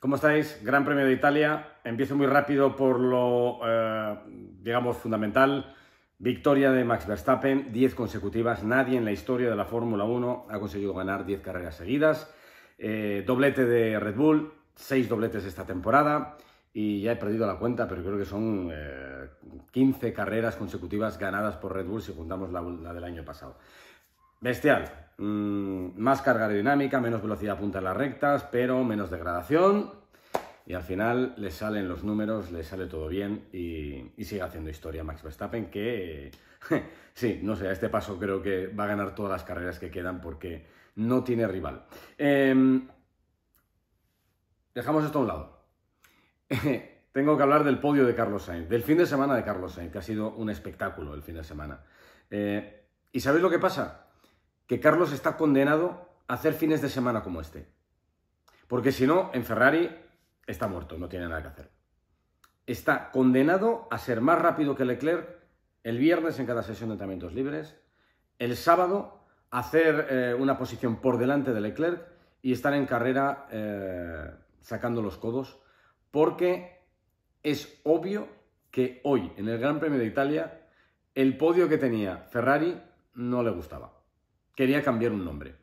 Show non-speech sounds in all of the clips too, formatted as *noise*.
¿Cómo estáis? Gran Premio de Italia. Empiezo muy rápido por lo, eh, digamos, fundamental. Victoria de Max Verstappen, 10 consecutivas. Nadie en la historia de la Fórmula 1 ha conseguido ganar 10 carreras seguidas. Eh, doblete de Red Bull, 6 dobletes esta temporada. Y ya he perdido la cuenta, pero creo que son 15 eh, carreras consecutivas ganadas por Red Bull si juntamos la del año pasado. Bestial, Mm, más carga aerodinámica, menos velocidad punta en las rectas, pero menos degradación. Y al final le salen los números, le sale todo bien y, sigue haciendo historia Max Verstappen, que *laughs* sí, no sé, a este paso creo que va a ganar todas las carreras que quedan porque no tiene rival. Em, dejamos esto a un lado. *laughs* Tengo que hablar del podio de Carlos Sainz, del fin de semana de Carlos Sainz, que ha sido un espectáculo el fin de semana. Eh, ¿Y sabéis lo que pasa? que Carlos está condenado a hacer fines de semana como este. Porque si no, en Ferrari está muerto, no tiene nada que hacer. Está condenado a ser más rápido que Leclerc el viernes en cada sesión de entrenamientos libres, el sábado hacer eh, una posición por delante de Leclerc y estar en carrera eh, sacando los codos, porque es obvio que hoy en el Gran Premio de Italia el podio que tenía Ferrari no le gustaba quería cambiar un nombre.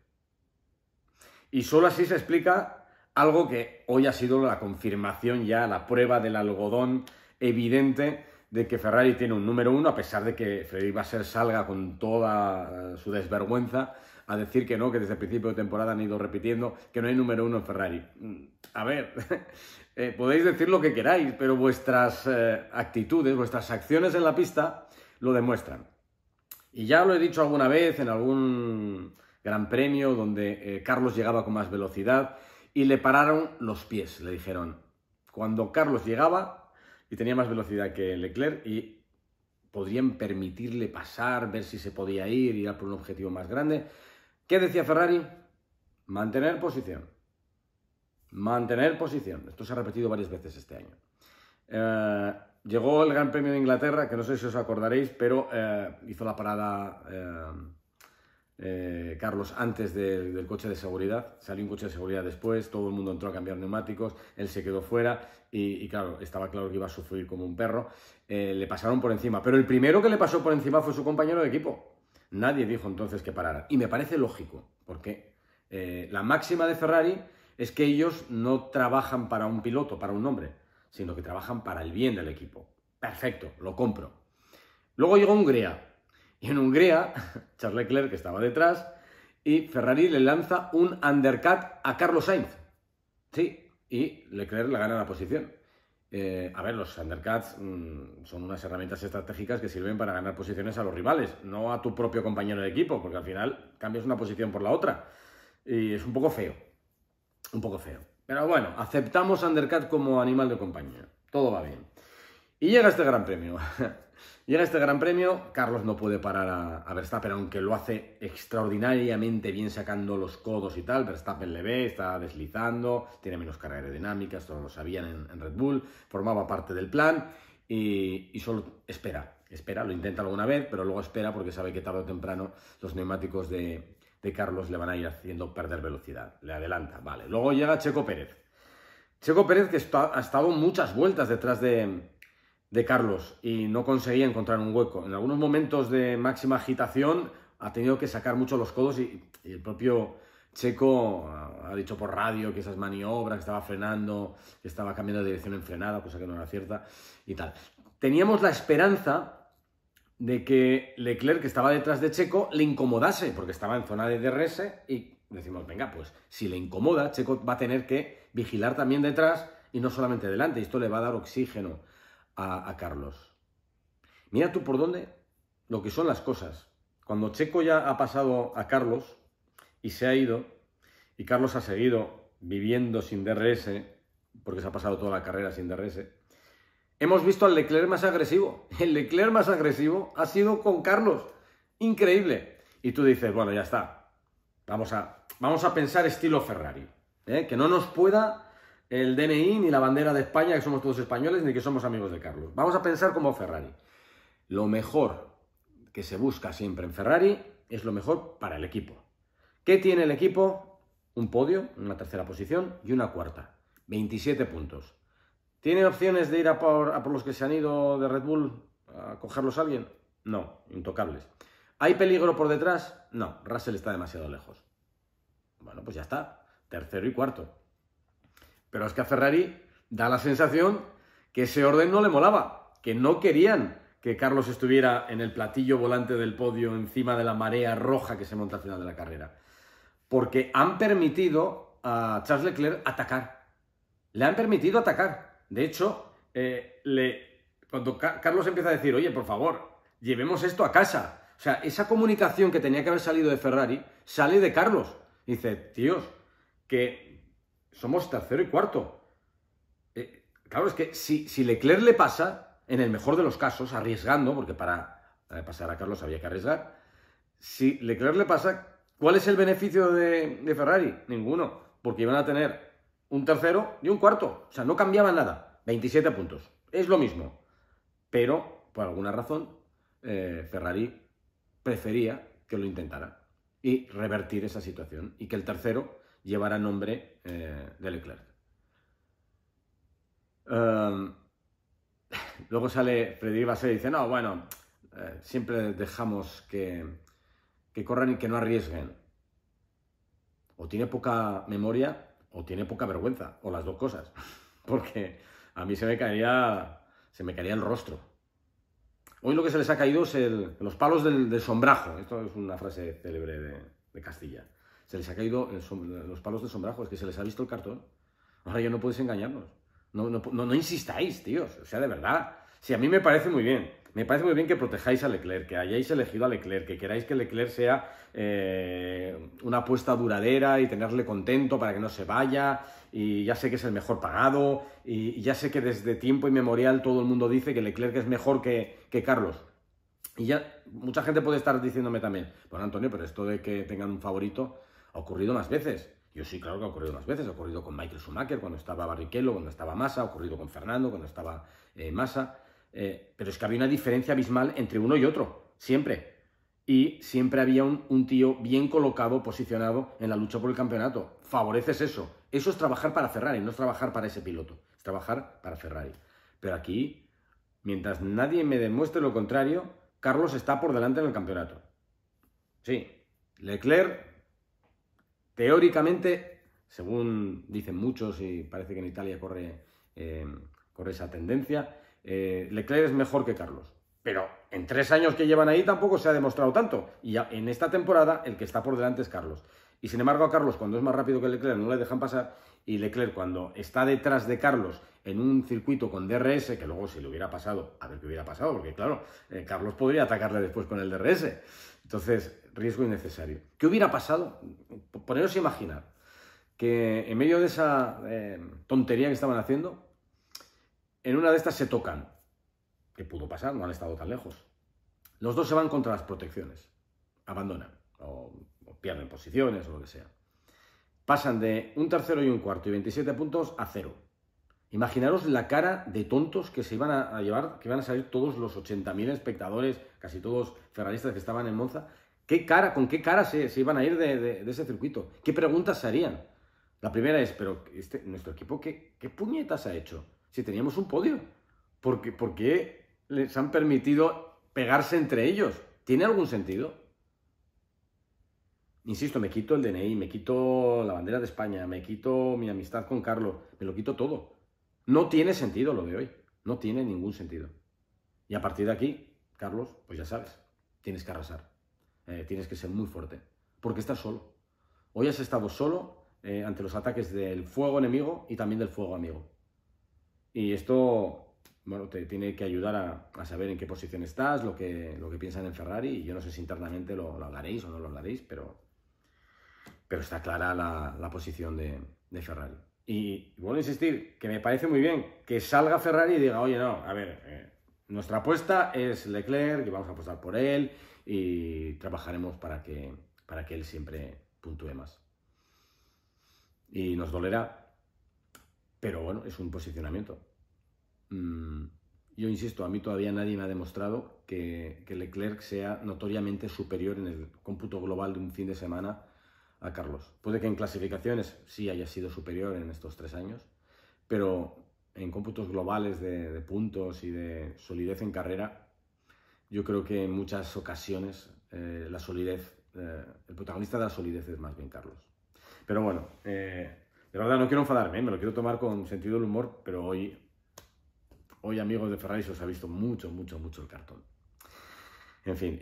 Y solo así se explica algo que hoy ha sido la confirmación ya, la prueba del algodón evidente de que Ferrari tiene un número uno, a pesar de que Freddy Basser salga con toda eh, su desvergüenza a decir que no, que desde el principio de temporada han ido repitiendo que no hay número uno en Ferrari. Mm, a ver, *laughs* eh, podéis decir lo que queráis, pero vuestras eh, actitudes, vuestras acciones en la pista lo demuestran. Y ya lo he dicho alguna vez en algún gran premio donde eh, Carlos llegaba con más velocidad y le pararon los pies, le dijeron. Cuando Carlos llegaba y tenía más velocidad que Leclerc y podrían permitirle pasar, ver si se podía ir, ir por un objetivo más grande. ¿Qué decía Ferrari? Mantener posición. Mantener posición. Esto se ha repetido varias veces este año. Eh, Llegó el Gran Premio de Inglaterra, que no sé si os acordaréis, pero eh, hizo la parada eh, eh, Carlos antes del coche de seguridad. Salió un coche de seguridad después, todo el mundo entró a cambiar neumáticos, él se quedó fuera y, y claro, estaba claro que iba a sufrir como un perro. le pasaron por encima, pero el primero que le pasó por encima fue su compañero de equipo. Nadie dijo entonces que parara. Y me parece lógico, porque la máxima de Ferrari es que ellos no trabajan para un piloto, para un hombre sino que trabajan para el bien del equipo. Perfecto, lo compro. Luego llegó Hungría. Y en Hungría, *laughs* Charles Leclerc, que estaba detrás, y Ferrari le lanza un undercut a Carlos Sainz. Sí, y Leclerc le gana la posición. Eh, a ver, los undercuts mm, son unas herramientas estratégicas que sirven para ganar posiciones a los rivales, no a tu propio compañero de equipo, porque al final cambias una posición por la otra. Y es un poco feo. Un poco feo. Pero bueno, aceptamos Undercat como animal de compañía. Todo va bien. Y llega este gran premio. *laughs* llega este gran premio. Carlos no puede parar a, Verstappen, aunque lo hace extraordinariamente bien sacando los codos y tal. Verstappen le ve, está deslizando, tiene menos carga aerodinámica, esto lo sabían en, Red Bull, formaba parte del plan y, y solo espera espera, lo intenta alguna vez, pero luego espera porque sabe que tarde o temprano los neumáticos de, Carlos le van a ir haciendo perder velocidad. Le adelanta, vale. Luego llega Checo Pérez. Checo Pérez que ha estado muchas vueltas detrás de, Carlos y no conseguía encontrar un hueco. En algunos momentos de máxima agitación ha tenido que sacar mucho los codos y, el propio Checo ha dicho por radio que esas maniobras, que estaba frenando, que estaba cambiando de dirección en frenada, cosa que no era cierta y tal. Teníamos la esperanza de que Leclerc, que estaba detrás de Checo, le incomodase, porque estaba en zona de DRS, y decimos, venga, pues si le incomoda, Checo va a tener que vigilar también detrás y no solamente delante, y esto le va a dar oxígeno a, a Carlos. Mira tú por dónde lo que son las cosas. Cuando Checo ya ha pasado a Carlos y se ha ido, y Carlos ha seguido viviendo sin DRS, porque se ha pasado toda la carrera sin DRS, Hemos visto al Leclerc más agresivo. *laughs* El Leclerc más agresivo ha sido con Carlos. Increíble. Y tú dices, bueno, ya está. Vamos a, vamos a pensar estilo Ferrari. ¿eh? Que no nos pueda el DNI ni la bandera de España, que somos todos españoles, ni que somos amigos de Carlos. Vamos a pensar como Ferrari. Lo mejor que se busca siempre en Ferrari es lo mejor para el equipo. ¿Qué tiene el equipo? Un podio, una tercera posición y una cuarta. 27 puntos. ¿Tiene opciones de ir a por, los que se han ido de Red Bull a cogerlos a alguien? No, intocables. ¿Hay peligro por detrás? No, Russell está demasiado lejos. Bueno, pues ya está. Tercero y cuarto. Pero es que a Ferrari da la sensación que ese orden no le molaba, que no querían que Carlos estuviera en el platillo volante del podio encima de la marea roja que se monta al final de la carrera. Porque han permitido a Charles Leclerc atacar. Le han permitido atacar. De hecho, eh, cuando Carlos empieza a decir, oye, por favor, llevemos esto a casa. O sea, esa comunicación que tenía que haber salido de Ferrari sale de Carlos. dice, tíos, que somos tercero y cuarto. Eh, claro, es que si, Leclerc le pasa, en el mejor de los casos, arriesgando, porque para pasar a Carlos había que arriesgar, si Leclerc le pasa, ¿cuál es el beneficio de, de Ferrari? Ninguno, porque iban a tener un tercero y un cuarto. O sea, no cambiaba nada. 27 puntos. Es lo mismo. Pero, por alguna razón, eh, Ferrari prefería que lo intentara y revertir esa situación y que el tercero llevara nombre eh, de Leclerc. Em, *laughs* luego sale Freddy Basé y dice, no, bueno, eh, siempre dejamos que, que corran y que no arriesguen. O tiene poca memoria o tiene poca vergüenza, o las dos cosas, *laughs* porque a mí se me caería, se me caería el rostro. Hoy lo que se les ha caído es los palos del, sombrajo. Esto es una frase célebre de, Castilla. Se les ha caído los palos del sombrajo, es que se les ha visto el cartón. Ahora ya no podéis engañarnos. No, no, no, insistáis, tíos. O sea, de verdad. Si a mí me parece muy bien me parece muy bien que protejáis a Leclerc, que hayáis elegido a Leclerc, que queráis que Leclerc sea eh, una apuesta duradera y tenerle contento para que no se vaya. Y ya sé que es el mejor pagado. Y ya sé que desde tiempo inmemorial todo el mundo dice que Leclerc es mejor que, Carlos. Y ya mucha gente puede estar diciéndome también, bueno Antonio, pero esto de que tengan un favorito ha ocurrido más veces. Yo sí, claro que ha ocurrido más veces. Ha ocurrido con Michael Schumacher, cuando estaba Barrichello, cuando estaba Massa, ha ocurrido con Fernando, cuando estaba eh, Massa. Eh, pero es que había una diferencia abismal entre uno y otro, siempre. Y siempre había un, tío bien colocado, posicionado en la lucha por el campeonato. Favoreces eso. Eso es trabajar para Ferrari, no es trabajar para ese piloto. Es trabajar para Ferrari. Pero aquí, mientras nadie me demuestre lo contrario, Carlos está por delante en el campeonato. Sí, Leclerc, teóricamente, según dicen muchos, y parece que en Italia corre, eh, corre esa tendencia, eh, Leclerc es mejor que Carlos. Pero en tres años que llevan ahí tampoco se ha demostrado tanto. Y en esta temporada el que está por delante es Carlos. Y sin embargo a Carlos cuando es más rápido que Leclerc no le dejan pasar. Y Leclerc cuando está detrás de Carlos en un circuito con DRS, que luego si le hubiera pasado, a ver qué hubiera pasado, porque claro, eh, Carlos podría atacarle después con el DRS. Entonces, riesgo innecesario. ¿Qué hubiera pasado? Poneros a imaginar que en medio de esa eh, tontería que estaban haciendo, en una de estas se tocan, ¿Qué pudo pasar, no han estado tan lejos. Los dos se van contra las protecciones, abandonan o, pierden posiciones o lo que sea. Pasan de un tercero y un cuarto y 27 puntos a cero. Imaginaros la cara de tontos que se iban a, llevar, que iban a salir todos los 80.000 espectadores, casi todos ferraristas que estaban en Monza. ¿Qué cara, ¿Con qué cara se, iban a ir de, ese circuito? ¿Qué preguntas se harían? La primera es, pero este, nuestro equipo, ¿qué puñetas ha hecho? si teníamos un podio? ¿Por qué, les han permitido pegarse entre ellos? ¿Tiene algún sentido? Insisto, me quito el DNI, me quito la bandera de España, me quito mi amistad con Carlos, me lo quito todo. No tiene sentido lo de hoy, no tiene ningún sentido. Y a partir de aquí, Carlos, pues ya sabes, tienes que arrasar, eh, tienes que ser muy fuerte, porque estás solo. Hoy has estado solo eh, ante los ataques del fuego enemigo y también del fuego amigo. Y esto, bueno, te tiene que ayudar a, saber en qué posición estás, lo que, lo que piensan en Ferrari. Y yo no sé si internamente lo, lo hablaréis o no lo hablaréis, pero, pero está clara la, posición de, Ferrari. Y, vuelvo a insistir, que me parece muy bien que salga Ferrari y diga, oye, no, a ver, eh, nuestra apuesta es Leclerc, que vamos a apostar por él y trabajaremos para que, para que él siempre puntúe más. Y nos dolerá, pero bueno, es un posicionamiento. Mm, yo insisto, a mí todavía nadie me ha demostrado que, Leclerc sea notoriamente superior en el cómputo global de un fin de semana a Carlos. Puede que en clasificaciones sí haya sido superior en estos tres años, pero en cómputos globales de, puntos y de solidez en carrera, yo creo que en muchas ocasiones eh, la solidez, eh, el protagonista de la solidez es más bien Carlos. Pero bueno, eh, de verdad, no quiero enfadarme, ¿eh? me lo quiero tomar con sentido del humor, pero hoy, hoy amigos de Ferrari, se os ha visto mucho, mucho, mucho el cartón. En fin,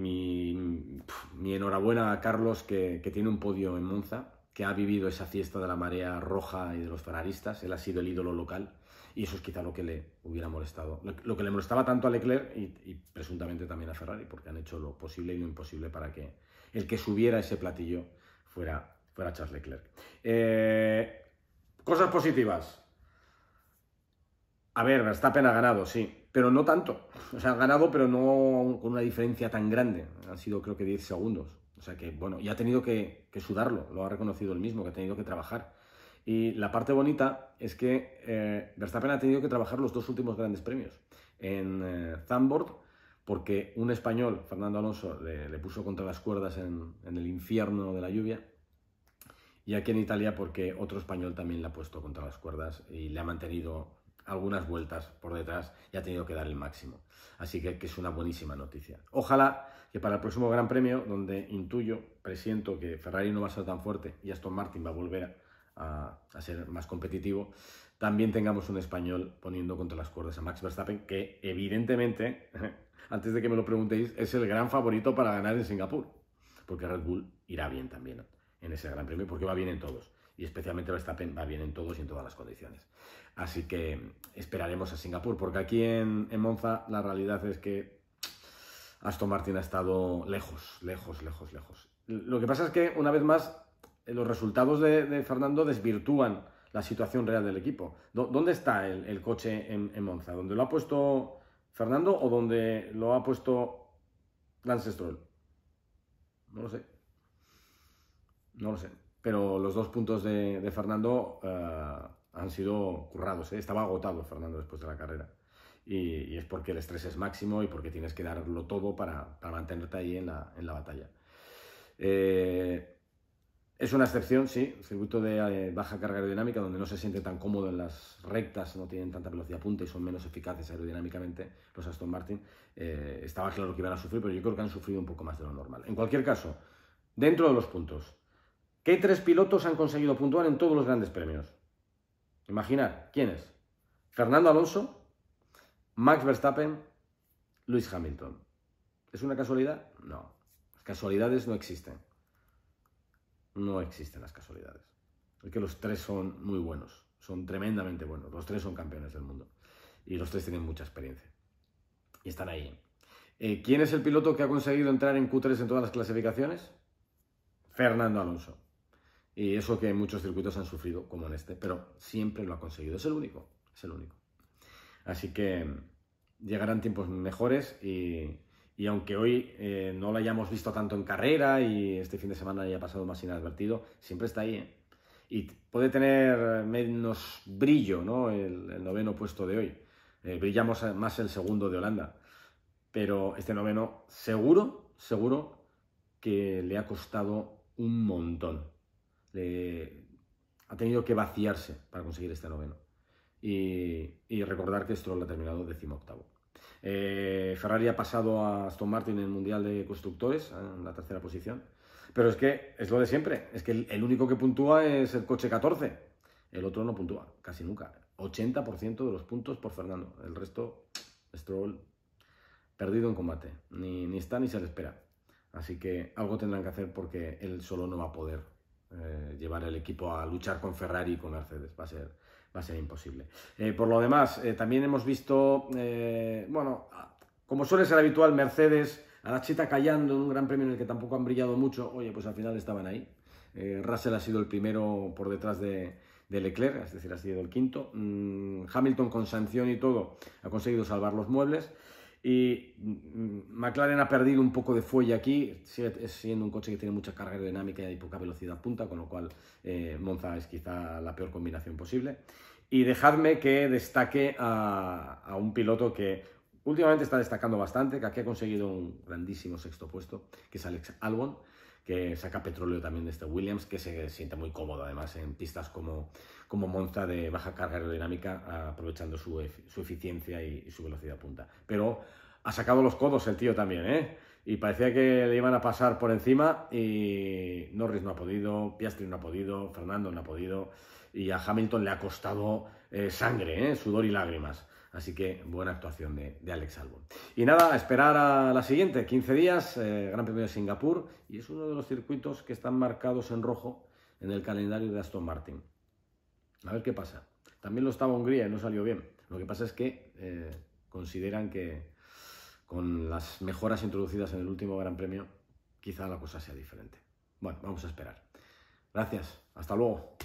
mi, enhorabuena a Carlos, que, tiene un podio en Monza, que ha vivido esa fiesta de la marea roja y de los ferraristas. Él ha sido el ídolo local y eso es quizá lo que le hubiera molestado. Lo, que le molestaba tanto a Leclerc y presuntamente también a Ferrari, porque han hecho lo posible y lo imposible para que el que subiera ese platillo fuera fuera Charles Leclerc. Eh, cosas positivas. A ver, Verstappen ha ganado, sí, pero no tanto. *laughs* O sea, ha ganado, pero no con una diferencia tan grande. Han sido, creo que, 10 segundos. O sea que, bueno, y ha tenido que, sudarlo, lo ha reconocido él mismo, que ha tenido que trabajar. Y la parte bonita es que eh, Verstappen ha tenido que trabajar los dos últimos grandes premios. En eh, Zandvoort, porque un español, Fernando Alonso, le, puso contra las cuerdas en el infierno de la lluvia. Y aquí en Italia porque otro español también le ha puesto contra las cuerdas y le ha mantenido algunas vueltas por detrás y ha tenido que dar el máximo. Así que, es una buenísima noticia. Ojalá que para el próximo Gran Premio, donde intuyo, presiento que Ferrari no va a ser tan fuerte y Aston Martin va a volver a, a ser más competitivo, también tengamos un español poniendo contra las cuerdas a Max Verstappen, que evidentemente, *laughs* antes de que me lo preguntéis, es el gran favorito para ganar en Singapur, porque Red Bull irá bien también en ese Gran Premio porque va bien en todos. Y especialmente Verstappen va bien en todos y en todas las condiciones. Así que esperaremos a Singapur, porque aquí en, Monza la realidad es que Aston Martin ha estado lejos, lejos, lejos, lejos. Lo que pasa es que, una vez más, eh, los resultados de, Fernando desvirtúan la situación real del equipo. ¿Dónde está el, coche en, en, Monza? ¿Dónde lo ha puesto Fernando o dónde lo ha puesto Lance Stroll? No lo sé. No lo sé. Pero los dos puntos de, Fernando eh, han sido currados. ¿eh? Estaba agotado Fernando después de la carrera. Y, es porque el estrés es máximo y porque tienes que darlo todo para, mantenerte ahí en la, batalla. Eh, es una excepción, sí, circuito de baja carga aerodinámica donde no se siente tan cómodo en las rectas, no tienen tanta velocidad punta y son menos eficaces aerodinámicamente los Aston Martin. estaba claro que iban a sufrir, pero yo creo que han sufrido un poco más de lo normal. En cualquier caso, dentro de los puntos, ¿Qué tres pilotos han conseguido puntuar en todos los grandes premios? Imaginar, ¿quiénes? Fernando Alonso, Max Verstappen, Luis Hamilton. ¿Es una casualidad? No. Las casualidades no existen. No existen las casualidades. Es que los tres son muy buenos, son tremendamente buenos. Los tres son campeones del mundo y los tres tienen mucha experiencia. Y están ahí. Eh, ¿Quién es el piloto que ha conseguido entrar en Q3 en todas las clasificaciones? Fernando Alonso. Y eso que muchos circuitos han sufrido, como en este, pero siempre lo ha conseguido. Es el único, es el único. Así que mm, llegarán tiempos mejores y, y aunque hoy eh, no lo hayamos visto tanto en carrera y este fin de semana haya pasado más inadvertido, siempre está ahí. ¿eh? Y puede tener menos brillo ¿no? el, noveno puesto de hoy. Eh, brillamos más el segundo de Holanda. Pero este noveno seguro, seguro que le ha costado un montón ha tenido que vaciarse para conseguir este noveno. Y, recordar que Stroll ha terminado decimoctavo. octavo eh, Ferrari ha pasado a Aston Martin en el Mundial de Constructores, ¿eh? en la tercera posición. Pero es que es lo de siempre. Es que el, único que puntúa es el coche 14. El otro no puntúa, casi nunca. 80% de los puntos por Fernando. El resto, Stroll, perdido en combate. Ni, ni está ni se le espera. Así que algo tendrán que hacer porque él solo no va a poder eh, llevar el equipo a luchar con Ferrari y con Mercedes. Va a ser, va a ser imposible. Eh, por lo demás, eh, también hemos visto, bueno, como suele ser habitual, Mercedes, a la chita callando en un gran premio en el que tampoco han brillado mucho. Oye, pues al final estaban ahí. Russell ha sido el primero por detrás de, de Leclerc, es decir, ha sido el quinto. Mm, Hamilton con sanción y todo ha conseguido salvar los muebles. Y mm, mm, McLaren ha perdido un poco de fuelle aquí, es siendo un coche que tiene mucha carga aerodinámica y poca velocidad punta, con lo cual eh, Monza es quizá la peor combinación posible. Y dejadme que destaque a, a un piloto que últimamente está destacando bastante, que aquí ha conseguido un grandísimo sexto puesto, que es Alex Albon que saca petróleo también de este Williams, que se siente muy cómodo además en pistas como, como Monza de baja carga aerodinámica, aprovechando su, eficiencia y, su velocidad punta. Pero ha sacado los codos el tío también, ¿eh? Y parecía que le iban a pasar por encima y Norris no ha podido, Piastri no ha podido, Fernando no ha podido y a Hamilton le ha costado eh, sangre, ¿eh? sudor y lágrimas. Así que buena actuación de, Alex Albon. Y nada, a esperar a la siguiente, 15 días, eh, Gran Premio de Singapur, y es uno de los circuitos que están marcados en rojo en el calendario de Aston Martin. A ver qué pasa. También lo estaba Hungría y no salió bien. Lo que pasa es que eh, consideran que con las mejoras introducidas en el último Gran Premio, quizá la cosa sea diferente. Bueno, vamos a esperar. Gracias, hasta luego.